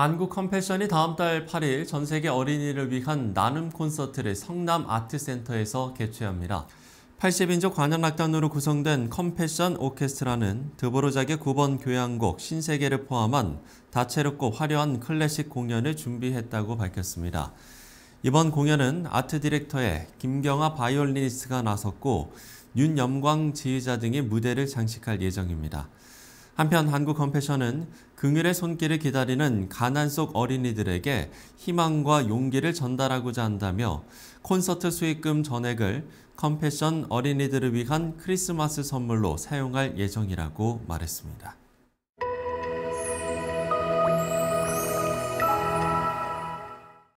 한국 컴패션이 다음 달 8일 전 세계 어린이를 위한 나눔 콘서트를 성남 아트센터에서 개최합니다. 80인조 관현악단으로 구성된 컴패션 오케스트라는 드보르작의 9번 교향곡 신세계를 포함한 다채롭고 화려한 클래식 공연을 준비했다고 밝혔습니다. 이번 공연은 아트 디렉터의 김경아 바이올리니스트가 나섰고 윤염광 지휘자 등이 무대를 장식할 예정입니다. 한편 한국 컴패션은 긍휼의 손길을 기다리는 가난 속 어린이들에게 희망과 용기를 전달하고자 한다며 콘서트 수익금 전액을 컴패션 어린이들을 위한 크리스마스 선물로 사용할 예정이라고 말했습니다.